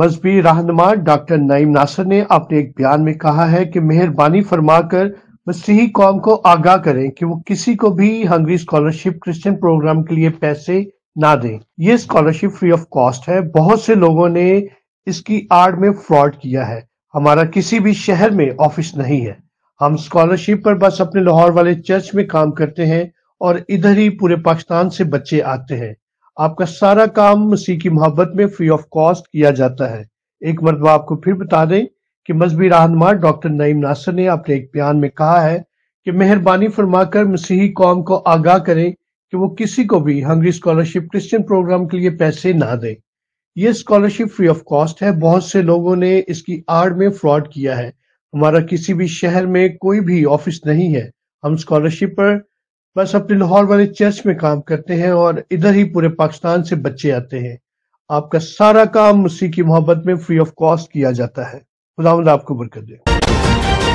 मजहबी रहनमा डॉक्टर नईम नासर ने अपने एक बयान में कहा है कि मेहरबानी फरमाकर मसीही कौम को आगाह करें कि वो किसी को भी हंगरी स्कॉलरशिप क्रिश्चियन प्रोग्राम के लिए पैसे ना दें ये स्कॉलरशिप फ्री ऑफ कॉस्ट है बहुत से लोगों ने इसकी आड़ में फ्रॉड किया है हमारा किसी भी शहर में ऑफिस नहीं है हम स्कॉलरशिप पर बस अपने लाहौर वाले चर्च में काम करते हैं और इधर ही पूरे पाकिस्तान से बच्चे आते हैं आपका सारा काम मसीह की मोहब्बत में फ्री ऑफ कॉस्ट किया जाता है एक मरतबा आपको फिर बता दें कि मजहबी रहनमा डॉक्टर नईम नासर ने अपने एक बयान में कहा है कि मेहरबानी फरमाकर मसीही कौम को आगाह करें कि वो किसी को भी हंगरी स्कॉलरशिप क्रिश्चियन प्रोग्राम के लिए पैसे ना दें ये स्कॉलरशिप फ्री ऑफ कॉस्ट है बहुत से लोगों ने इसकी आड़ में फ्रॉड किया है हमारा किसी भी शहर में कोई भी ऑफिस नहीं है हम स्कॉलरशिप पर बस अपने लाहौर वाले चर्च में काम करते हैं और इधर ही पूरे पाकिस्तान से बच्चे आते हैं आपका सारा काम उसी की मोहब्बत में फ्री ऑफ कॉस्ट किया जाता है खुदा आपको बरकत दे